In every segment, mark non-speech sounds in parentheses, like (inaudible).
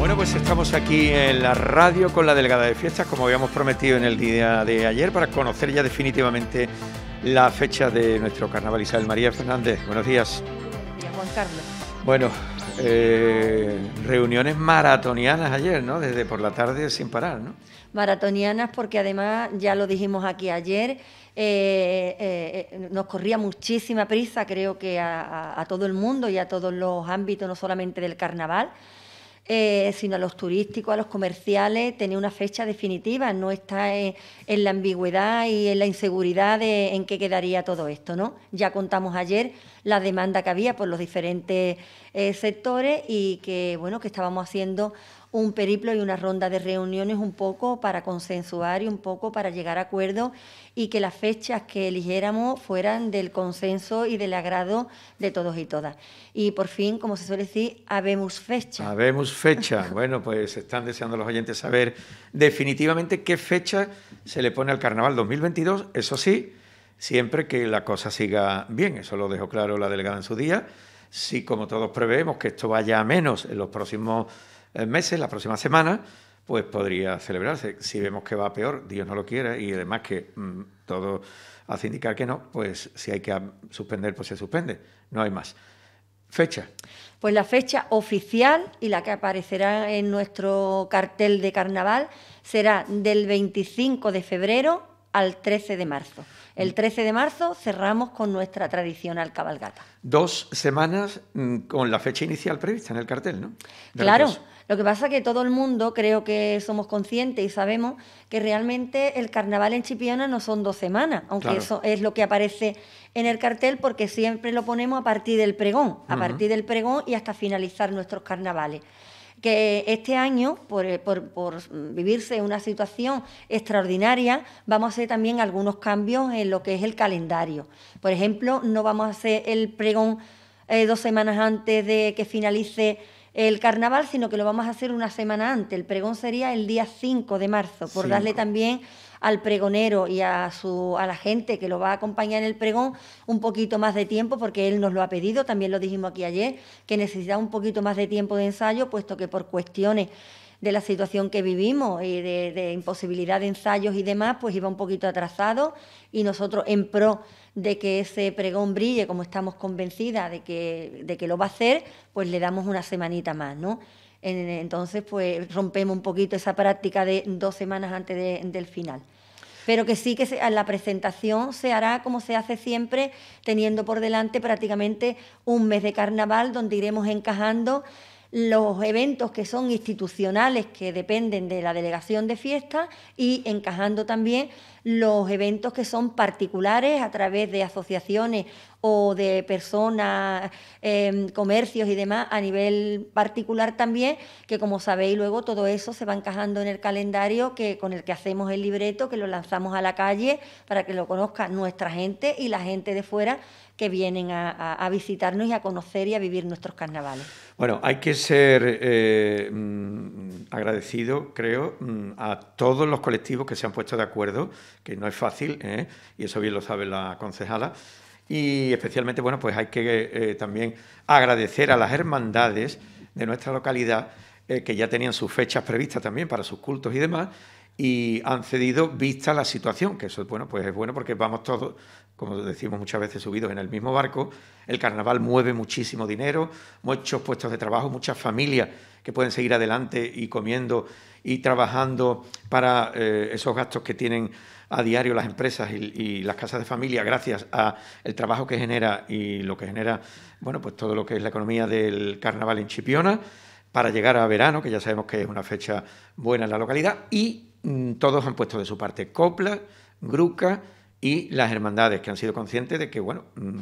Bueno, pues estamos aquí en la radio con la Delgada de Fiestas, como habíamos prometido en el día de ayer, para conocer ya definitivamente la fecha de nuestro carnaval. Isabel María Fernández, buenos días. Buenos días, Juan Carlos. Bueno, eh, reuniones maratonianas ayer, ¿no? Desde por la tarde sin parar, ¿no? Maratonianas porque además, ya lo dijimos aquí ayer, eh, eh, nos corría muchísima prisa, creo que a todo el mundo y a todos los ámbitos, no solamente del carnaval. Eh, sino a los turísticos, a los comerciales, tener una fecha definitiva, no estar en, la ambigüedad y en la inseguridad de en qué quedaría todo esto. ¿no? Ya contamos ayer la demanda que había por los diferentes eh, sectores y que, bueno, que estábamos haciendo un periplo y una ronda de reuniones un poco para consensuar y un poco para llegar a acuerdo y que las fechas que eligiéramos fueran del consenso y del agrado de todos y todas. Y por fin, como se suele decir, habemos fecha. Habemos fecha. (laughs) bueno, pues están deseando los oyentes saber definitivamente qué fecha se le pone al carnaval 2022, eso sí, siempre que la cosa siga bien, eso lo dejó claro la delegada en su día. Si, como todos preveemos, que esto vaya a menos en los próximos meses, la próxima semana, pues podría celebrarse. Si vemos que va peor, Dios no lo quiera, y además que mm, todo hace indicar que no, pues si hay que suspender, pues se suspende, no hay más. Fecha. Pues la fecha oficial y la que aparecerá en nuestro cartel de carnaval será del 25 de febrero al 13 de marzo. El 13 mm. de marzo cerramos con nuestra tradicional cabalgata. Dos semanas mm, con la fecha inicial prevista en el cartel, ¿no? claro. Lo que pasa es que todo el mundo creo que somos conscientes y sabemos que realmente el carnaval en Chipiona no son dos semanas, aunque eso es lo que aparece en el cartel porque siempre lo ponemos a partir del pregón, a partir del pregón y hasta finalizar nuestros carnavales que este año, por, vivirse una situación extraordinaria, vamos a hacer también algunos cambios en lo que es el calendario. Por ejemplo, no vamos a hacer el pregón eh, dos semanas antes de que finalice el carnaval, sino que lo vamos a hacer una semana antes. El pregón sería el día 5 de marzo, por darle también al pregonero y a, su, a la gente que lo va a acompañar en el pregón un poquito más de tiempo, porque él nos lo ha pedido, también lo dijimos aquí ayer, que necesita un poquito más de tiempo de ensayo, puesto que por cuestiones de la situación que vivimos y de, imposibilidad de ensayos y demás, pues iba un poquito atrasado y nosotros en pro de que ese pregón brille, como estamos convencidas de que, de que lo va a hacer, pues le damos una semanita más, ¿no? Entonces, pues rompemos un poquito esa práctica de dos semanas antes del final. Pero que sí que la presentación se hará como se hace siempre, teniendo por delante prácticamente un mes de carnaval donde iremos encajando los eventos que son institucionales que dependen de la delegación de fiestas y encajando también los eventos que son particulares a través de asociaciones o de personas, em, comercios y demás a nivel particular también, que como sabéis luego todo eso se va encajando en el calendario que, con el que hacemos el libreto, que lo lanzamos a la calle para que lo conozca nuestra gente y la gente de fuera que vienen a, visitarnos y a conocer y a vivir nuestros carnavales. Bueno, hay que ser eh, mm, agradecido, creo, mm, a todos los colectivos que se han puesto de acuerdo, que no es fácil, ¿eh? y eso bien lo sabe la concejala. Y especialmente, bueno, pues hay que eh, también agradecer a las hermandades de nuestra localidad que ya tenían sus fechas previstas también para sus cultos y demás, y han cedido vista a la situación, que eso bueno, pues es bueno porque vamos todos como decimos muchas veces, subidos en el mismo barco. El carnaval mueve muchísimo dinero, muchos puestos de trabajo, muchas familias que pueden seguir adelante y comiendo y trabajando para eh, esos gastos que tienen a diario las empresas y, las casas de familia gracias a el trabajo que genera y lo que genera, bueno, pues todo lo que es la economía del carnaval en Chipiona para llegar a verano, que ya sabemos que es una fecha buena en la localidad, y mm, todos han puesto de su parte copla, gruca, y las hermandades que han sido conscientes de que, bueno, mm,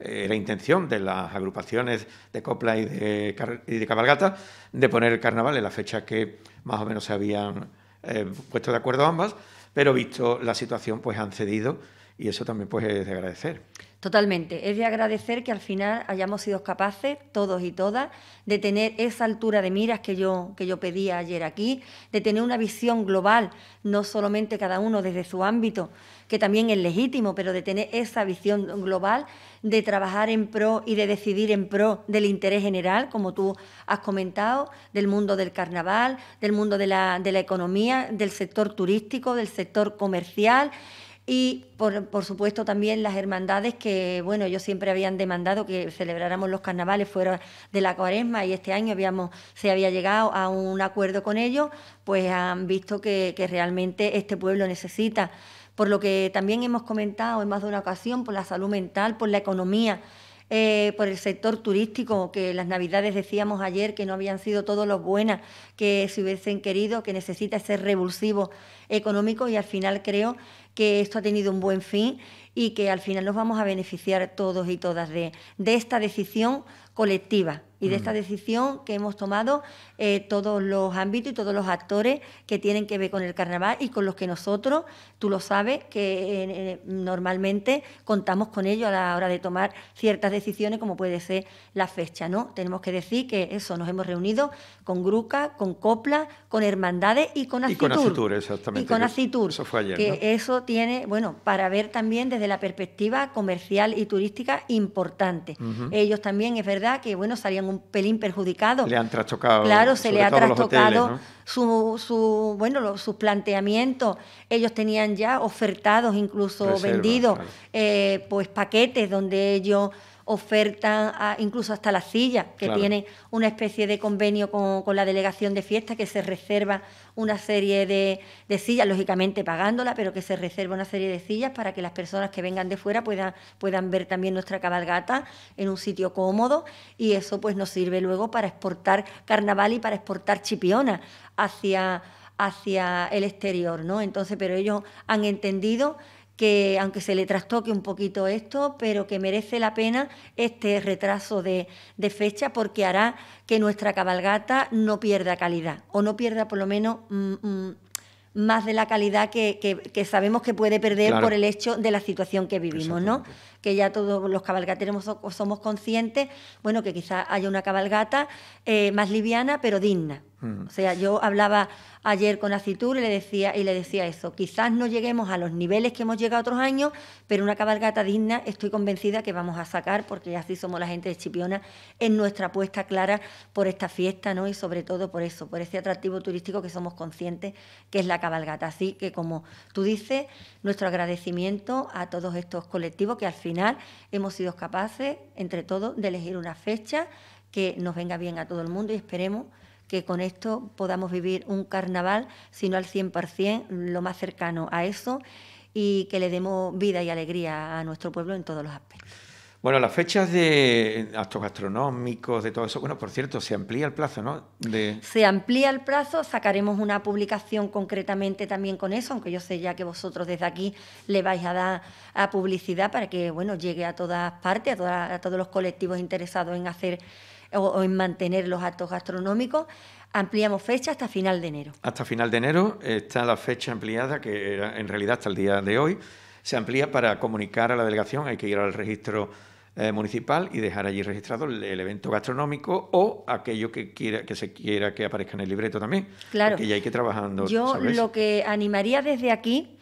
eh, la intención de las agrupaciones de copla y de, cabalgata de poner el carnaval en la fecha que más o menos se habían eh, puesto de acuerdo ambas, pero visto la situación, pues han cedido y eso también pues es de agradecer. Totalmente, es de agradecer que al final hayamos sido capaces, todos y todas, de tener esa altura de miras que yo, que yo pedía ayer aquí, de tener una visión global, no solamente cada uno desde su ámbito, que también es legítimo, pero de tener esa visión global, de trabajar en pro y de decidir en pro del interés general, como tú has comentado, del mundo del carnaval, del mundo de la, de la economía, del sector turístico, del sector comercial y por, por, supuesto también las hermandades que, bueno, ellos siempre habían demandado que celebráramos los carnavales fuera de la cuaresma y este año habíamos, se había llegado a un acuerdo con ellos, pues han visto que realmente este pueblo necesita. Por lo que también hemos comentado en más de una ocasión, por la salud mental, por la economía eh, por el sector turístico, que las navidades decíamos ayer que no habían sido todos los buenas que se hubiesen querido, que necesita ser revulsivo económico y al final creo que esto ha tenido un buen fin y que al final nos vamos a beneficiar todos y todas de, de esta decisión colectiva y de esta mm. decisión que hemos tomado eh, todos los ámbitos y todos los actores que tienen que ver con el carnaval y con los que nosotros, tú lo sabes, que eh, eh, normalmente contamos con ellos a la hora de tomar ciertas decisiones, como puede ser la fecha. ¿no? Tenemos que decir que eso, nos hemos reunido con Gruca, con Copla, con Hermandades y con Acitur. Y con Acitur, exactamente. Y con Acitur. Eso fue ayer, Que eso tiene, bueno, para ver también desde la perspectiva comercial y turística importante. Ellos también, es verdad, que, bueno, salían un pelín perjudicados. Le han trastocado. Claro, se le ha trastocado su, su, bueno, sus planteamientos. Ellos tenían ya ofertados, incluso vendidos, eh, pues paquetes donde ellos ...oferta incluso hasta la silla, que tiene una especie de convenio con, con, la delegación de fiesta que se reserva una serie de, de, sillas, lógicamente pagándola, pero que se reserva una serie de sillas para que las personas que vengan de fuera puedan, puedan ver también nuestra cabalgata en un sitio cómodo y eso pues nos sirve luego para exportar carnaval y para exportar chipiona hacia hacia el exterior, ¿no? Entonces, pero ellos han entendido que aunque se le trastoque un poquito esto, pero que merece la pena este retraso de, fecha porque hará que nuestra cabalgata no pierda calidad o no pierda por lo menos mm, mm, más de la calidad que, sabemos que puede perder por el hecho de la situación que vivimos, ¿no? que ya todos los cabalgateros somos conscientes, bueno, que quizás haya una cabalgata eh, más liviana, pero digna. Mm. O sea, yo hablaba ayer con Acitur y le decía y le decía eso. Quizás no lleguemos a los niveles que hemos llegado otros años, pero una cabalgata digna estoy convencida que vamos a sacar, porque así somos la gente de Chipiona, en nuestra apuesta clara por esta fiesta, ¿no? Y sobre todo por eso, por ese atractivo turístico que somos conscientes que es la cabalgata. Así que como tú dices, nuestro agradecimiento a todos estos colectivos que al fin hemos sido capaces, entre todos, de elegir una fecha que nos venga bien a todo el mundo y esperemos que con esto podamos vivir un carnaval, si no al 100%, lo más cercano a eso y que le demos vida y alegría a nuestro pueblo en todos los aspectos. Bueno, las fechas de actos gastronómicos, de todo eso. Bueno, por cierto, se amplía el plazo, ¿no? Se amplía el plazo, sacaremos una publicación concretamente también con eso, aunque yo sé ya que vosotros desde aquí le vais a dar a publicidad para que, bueno, llegue a todas partes, a, todos los colectivos interesados en hacer o, en mantener los actos gastronómicos. Ampliamos fecha hasta final de enero. Hasta final de enero está la fecha ampliada, que en realidad hasta el día de hoy. Se amplía para comunicar a la delegación, hay que ir al registro eh, municipal y dejar allí registrado el, evento gastronómico o aquello que quiera que se quiera que aparezca en el libreto también. Claro. Que ya hay que trabajando. Yo lo que animaría desde aquí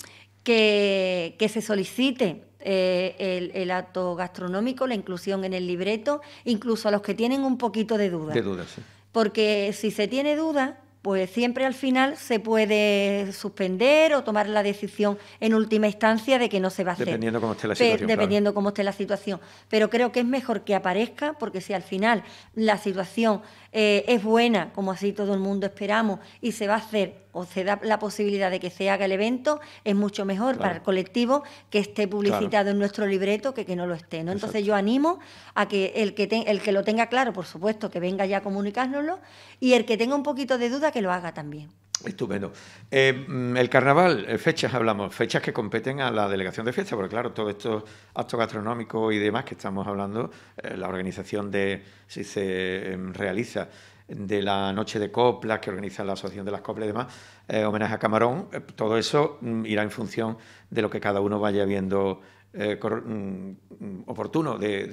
que, que se solicite eh, el, el, acto gastronómico, la inclusión en el libreto, incluso a los que tienen un poquito de duda. De duda, sí. Porque si se tiene duda, pues siempre al final se puede suspender o tomar la decisión en última instancia de que no se va a hacer. Dependiendo cómo esté la situación. cómo esté la situación. Pero creo que es mejor que aparezca, porque si al final la situación eh, es buena, como así todo el mundo esperamos, y se va a hacer o se da la posibilidad de que se haga el evento, es mucho mejor para el colectivo que esté publicitado en nuestro libreto que que no lo esté. ¿no? Entonces yo animo a que el que, el que lo tenga claro, por supuesto, que venga ya a comunicárnoslo y el que tenga un poquito de duda, que lo haga también. Estupendo. Eh, mm, el carnaval, eh, fechas hablamos, fechas que competen a la delegación de fiesta, porque claro, todos estos actos gastronómicos y demás que estamos hablando, eh, la organización de si se em, realiza de la noche de coplas que organiza la Asociación de las Coplas y demás, eh, homenaje a Camarón, eh, todo eso mm, irá en función de lo que cada uno vaya viendo eh, mm, mm, oportuno de,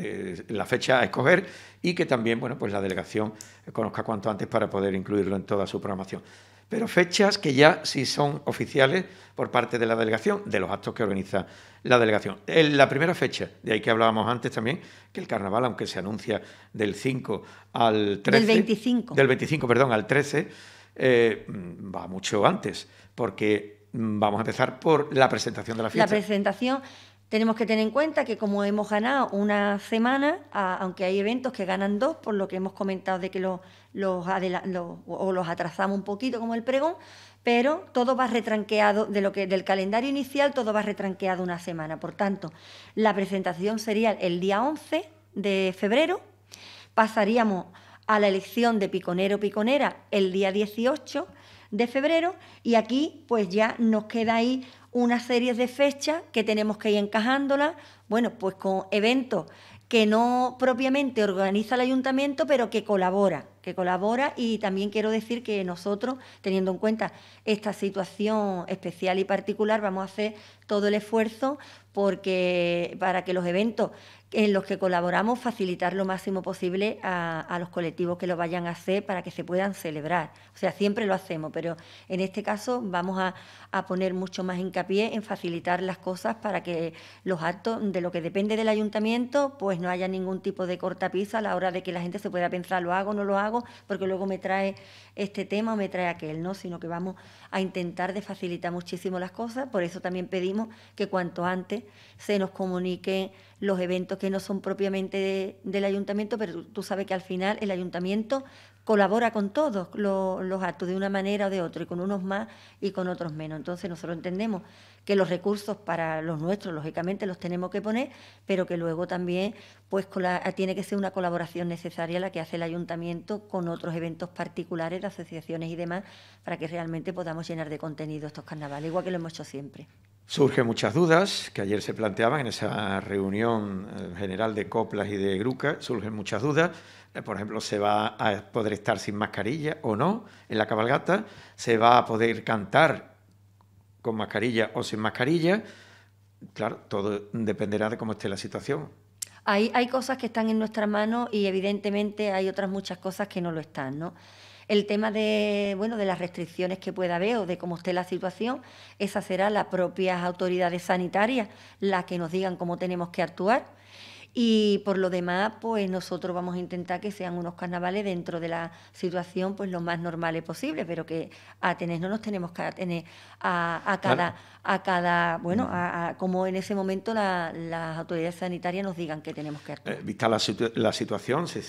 de, la fecha a escoger y que también bueno, pues la delegación conozca cuanto antes para poder incluirlo en toda su programación pero fechas que ya sí son oficiales por parte de la delegación, de los actos que organiza la delegación. la primera fecha, de ahí que hablábamos antes también, que el carnaval, aunque se anuncia del 5 al 13. Del 25. Del 25, perdón, al 13, eh, va mucho antes, porque vamos a empezar por la presentación de la fiesta. La presentación. Tenemos que tener en cuenta que como hemos ganado una semana, aunque hay eventos que ganan dos, por lo que hemos comentado de que los los, o los atrasamos un poquito como el pregón, pero todo va retranqueado de lo que del calendario inicial, todo va retranqueado una semana. Por tanto, la presentación sería el día 11 de febrero. Pasaríamos a la elección de piconero piconera el día 18 de febrero y aquí pues ya nos queda ahí una serie de fechas que tenemos que ir encajándolas bueno, pues con eventos que no propiamente organiza el ayuntamiento, pero que colabora, que colabora y también quiero decir que nosotros, teniendo en cuenta esta situación especial y particular, vamos a hacer todo el esfuerzo porque para que los eventos en los que colaboramos facilitar lo máximo posible a, los colectivos que lo vayan a hacer para que se puedan celebrar. O sea, siempre lo hacemos, pero en este caso vamos a, poner mucho más hincapié en facilitar las cosas para que los actos, de lo que depende del ayuntamiento, pues no haya ningún tipo de cortapisa a la hora de que la gente se pueda pensar, lo hago, no lo hago, porque luego me trae este tema o me trae aquel, ¿no? Sino que vamos a intentar de facilitar muchísimo las cosas. Por eso también pedimos que cuanto antes se nos comuniquen los eventos que no son propiamente del ayuntamiento, pero tú, sabes que al final el ayuntamiento colabora con todos los, actos de una manera o de otra, y con unos más y con otros menos. Entonces nosotros entendemos que los recursos para los nuestros, lógicamente, los tenemos que poner, pero que luego también pues tiene que ser una colaboración necesaria la que hace el ayuntamiento con otros eventos particulares asociaciones y demás, para que realmente podamos llenar de contenido estos carnavales, igual que lo hemos hecho siempre. Surgen muchas dudas que ayer se planteaban en esa reunión eh, general de coplas y de grucas, surgen muchas dudas. Eh, por ejemplo, ¿se va a poder estar sin mascarilla o no en la cabalgata? ¿Se va a poder cantar con mascarilla o sin mascarilla? Claro, todo dependerá de cómo esté la situación. Hay, hay cosas que están en nuestra mano y evidentemente hay otras muchas cosas que no lo están, ¿no? El tema de, bueno, de las restricciones que pueda haber o de cómo esté la situación, esa será las propias autoridades sanitarias las que nos digan cómo tenemos que actuar y por lo demás, pues nosotros vamos a intentar que sean unos carnavales dentro de la situación, pues lo más normales posible, pero que a tener no nos tenemos que atener a, cada, a cada, bueno, mm. a, como en ese momento las autoridades sanitarias nos digan que tenemos que actuar. Eh, vista la, situación, si,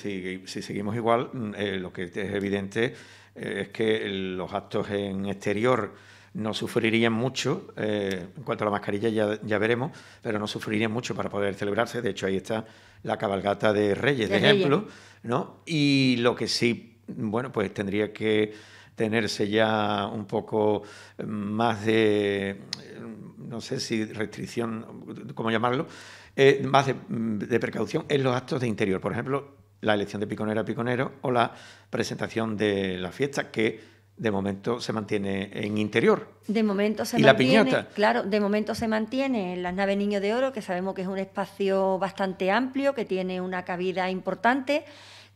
seguimos igual, mm, eh, lo que es evidente eh, es que los actos en exterior no sufrirían mucho, eh, en cuanto a la mascarilla ya, ya, veremos, pero no sufrirían mucho para poder celebrarse. De hecho, ahí está la cabalgata de Reyes, de, ejemplo, ¿no? Y lo que sí, bueno, pues tendría que tenerse ya un poco eh, más de, no sé si restricción, cómo llamarlo, eh, más de, precaución en los actos de interior. Por ejemplo, la elección de piconera a piconero o la presentación de la fiesta, que de momento se mantiene en interior. De momento se ¿Y mantiene. la piñata? Claro, de momento se mantiene en las naves Niño de Oro, que sabemos que es un espacio bastante amplio, que tiene una cabida importante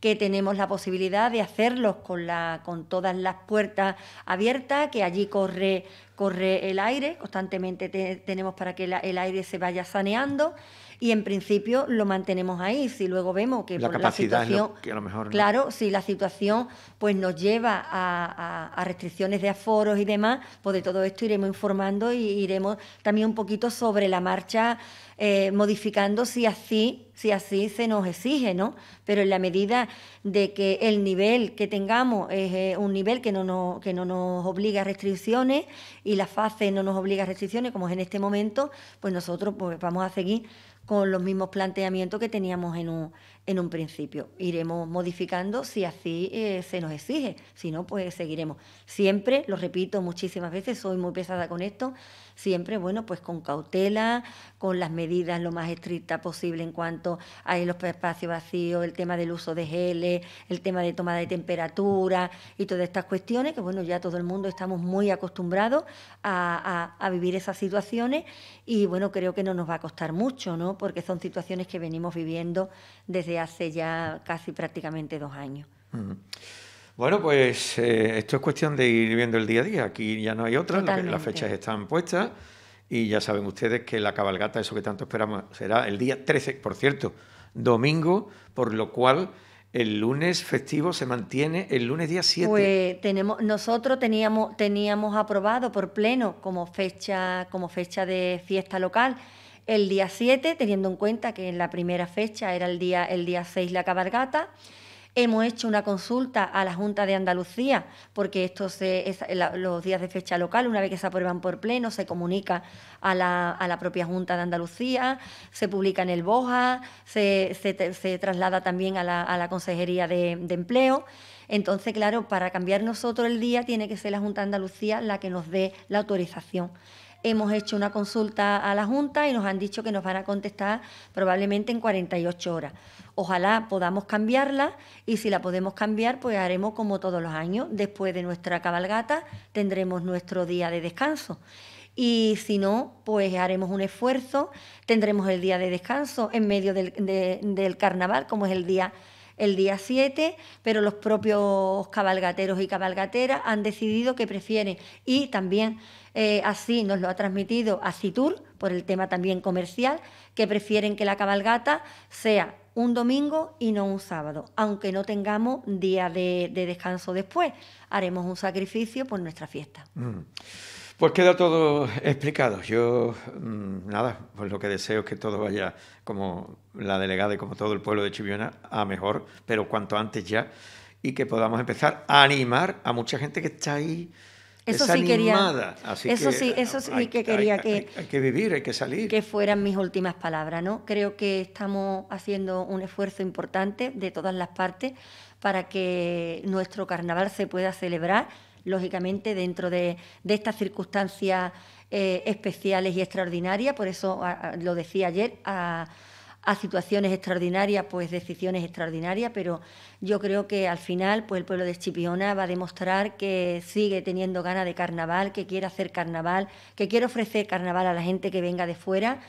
que tenemos la posibilidad de hacerlos con, la, con todas las puertas abiertas, que allí corre, corre el aire, constantemente tenemos para que el aire se vaya saneando y en principio lo mantenemos ahí. Si luego vemos que la, pues, la situación, claro, si la situación pues nos lleva a, restricciones de aforos y demás, pues de todo esto iremos informando y iremos también un poquito sobre la marcha eh, modificando si así si así se nos exige, ¿no? Pero en la medida de que el nivel que tengamos es eh, un nivel que no, nos, que no nos obliga a restricciones y la fase no nos obliga a restricciones, como es en este momento, pues nosotros pues, vamos a seguir con los mismos planteamientos que teníamos en un, en un principio. Iremos modificando si así eh, se nos exige, si no, pues seguiremos. Siempre, lo repito muchísimas veces, soy muy pesada con esto, siempre, bueno, pues con cautela, con las medidas lo más estrictas posible en cuanto a los espacios vacíos, el tema del uso de geles, el tema de toma de temperatura y todas estas cuestiones, que bueno, ya todo el mundo estamos muy acostumbrados a, vivir esas situaciones y bueno, creo que no nos va a costar mucho, ¿no? Porque son situaciones que venimos viviendo desde hace ya casi prácticamente dos años. Bueno, pues eh, esto es cuestión de ir viendo el día a día. Aquí ya no hay otra, las fechas están puestas y ya saben ustedes que la cabalgata, eso que tanto esperamos, será el día 13, por cierto, domingo, por lo cual el lunes festivo se mantiene el lunes día 7. Pues tenemos, nosotros teníamos, teníamos aprobado por pleno como fecha, como fecha de fiesta local el día 7, teniendo en cuenta que en la primera fecha era el día, el día 6 la cabalgata. Hemos hecho una consulta a la Junta de Andalucía, porque esto los días de fecha local, una vez que se aprueban por pleno, se comunica a la, propia Junta de Andalucía, se publica en el BOJA, se, traslada también a la, a la Consejería de, de Empleo. Entonces, claro, para cambiar nosotros el día tiene que ser la Junta de Andalucía la que nos dé la autorización. Hemos hecho una consulta a la Junta y nos han dicho que nos van a contestar probablemente en 48 horas. Ojalá podamos cambiarla y si la podemos cambiar, pues haremos como todos los años. Después de nuestra cabalgata tendremos nuestro día de descanso y si no, pues haremos un esfuerzo, tendremos el día de descanso en medio del, del, carnaval, como es el día el día 7, pero los propios cabalgateros y cabalgateras han decidido que prefieren y también eh, así nos lo ha transmitido a Citur, por el tema también comercial, que prefieren que la cabalgata sea un domingo y no un sábado, aunque no tengamos día de, descanso después. Haremos un sacrificio por nuestra fiesta. Mm. Pues queda todo explicado. Yo, mm, nada, pues lo que deseo es que todo vaya como la delegada y como todo el pueblo de Chiviona a mejor, pero cuanto antes ya, y que podamos empezar a animar a mucha gente que está ahí. Eso sí quería. eso sí, eso sí que quería que. que vivir, hay que salir. Que fueran mis últimas palabras, ¿no? Creo que estamos haciendo un esfuerzo importante de todas las partes para que nuestro carnaval se pueda celebrar lógicamente, dentro de, estas circunstancias eh, especiales y extraordinarias. Por eso lo decía ayer, a, situaciones extraordinarias, pues decisiones extraordinarias, pero yo creo que al final, pues el pueblo de Chipiona va a demostrar que sigue teniendo ganas de carnaval, que quiere hacer carnaval, que quiere ofrecer carnaval a la gente que venga de fuera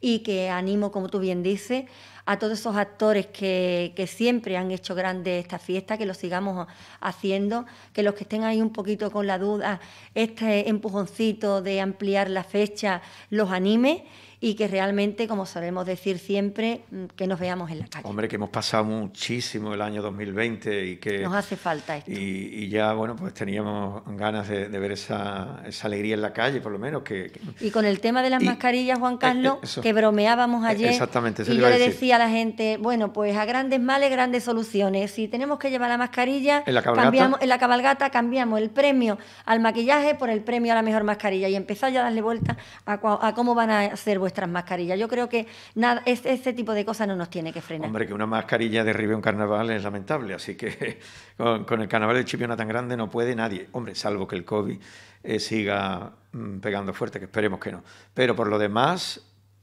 y que animo, como tú bien dices, a todos esos actores que, que siempre han hecho grande esta fiesta, que lo sigamos haciendo, que los que estén ahí un poquito con la duda, este empujoncito de ampliar la fecha los anime y que realmente, como sabemos decir siempre, mm, que nos veamos en la calle. Hombre, que hemos pasado muchísimo el año 2020 y que... Nos hace falta esto. Y, ya, bueno, pues teníamos ganas de, ver esa, alegría en la calle, por lo menos. Que, Y con el tema de las mascarillas, Juan eh, Carlos, eh, que bromeábamos eh, ayer. Exactamente, Y yo le decía a la gente, bueno, pues a grandes males, grandes soluciones. Si tenemos que llevar la mascarilla, ¿En la cambiamos, en la cabalgata cambiamos el premio al maquillaje por el premio a la mejor mascarilla y empezar ya a darle vuelta a, cómo van a ser vuestras mascarillas. Yo creo que nada, ese tipo de cosas no nos tiene que frenar. Hombre, que una mascarilla derribe un carnaval es lamentable, así que (laughs) con, el carnaval de Chipiona tan grande no puede nadie. Hombre, salvo que el COVID eh, siga mm, pegando fuerte, que esperemos que no. Pero por lo demás,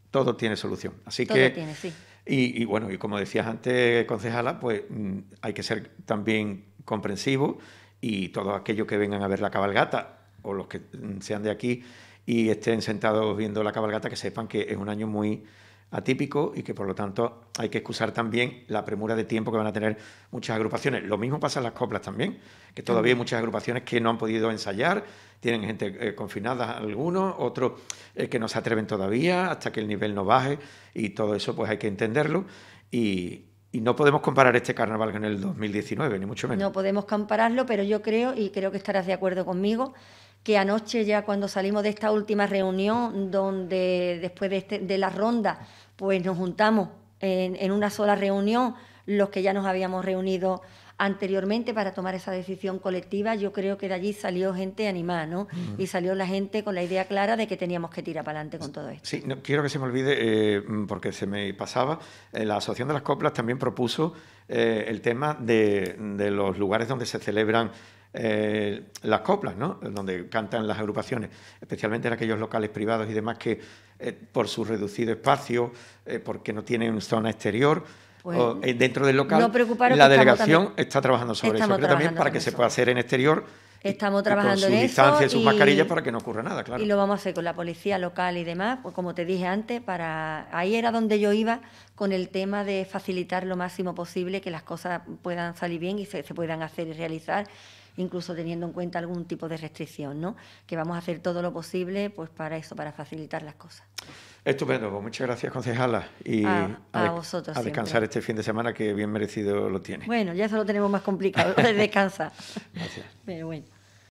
todo tiene solución. Así todo que. Tiene, sí. y, bueno, y como decías antes, concejala, pues mm, hay que ser también comprensivo. y todos aquellos que vengan a ver la cabalgata o los que mm, sean de aquí y estén sentados viendo la cabalgata, que sepan que es un año muy atípico y que por lo tanto hay que excusar también la premura de tiempo que van a tener muchas agrupaciones. Lo mismo pasa en las coplas también, que todavía hay muchas agrupaciones que no han podido ensayar, tienen gente eh, confinada algunos, otros eh, que no se atreven todavía hasta que el nivel no baje y todo eso pues hay que entenderlo y, y no podemos comparar este carnaval con el 2019, ni mucho menos. No podemos compararlo, pero yo creo, y creo que estarás de acuerdo conmigo, que anoche ya cuando salimos de esta última reunión, donde después de, este, la ronda, pues nos juntamos en, una sola reunión los que ya nos habíamos reunido anteriormente para tomar esa decisión colectiva, yo creo que de allí salió gente animada, ¿no? Mm. Y salió la gente con la idea clara de que teníamos que tirar para adelante con todo esto. Sí, no, quiero que se me olvide, eh, porque se me pasaba, eh, la Asociación de las Coplas también propuso eh, el tema de los lugares donde se celebran eh, las coplas, ¿no? donde cantan las agrupaciones, especialmente en aquellos locales privados y demás que eh, por su reducido espacio, eh, porque no tienen zona exterior. o, pues, dentro del local, no la delegación está trabajando sobre eso, pero también para que se pueda hacer en exterior Estamos trabajando y con su en distancia, sus mascarillas para que no ocurra nada, claro. Y lo vamos a hacer con la policía local y demás, pues como te dije antes, para ahí era donde yo iba con el tema de facilitar lo máximo posible que las cosas puedan salir bien y se puedan hacer y realizar incluso teniendo en cuenta algún tipo de restricción, ¿no? Que vamos a hacer todo lo posible pues para eso, para facilitar las cosas. Estupendo, pues muchas gracias, concejala. Y a, a, vosotros. A descansar este fin de semana que bien merecido lo tiene. Bueno, ya eso lo tenemos más complicado, (laughs) descansa. gracias. Pero bueno.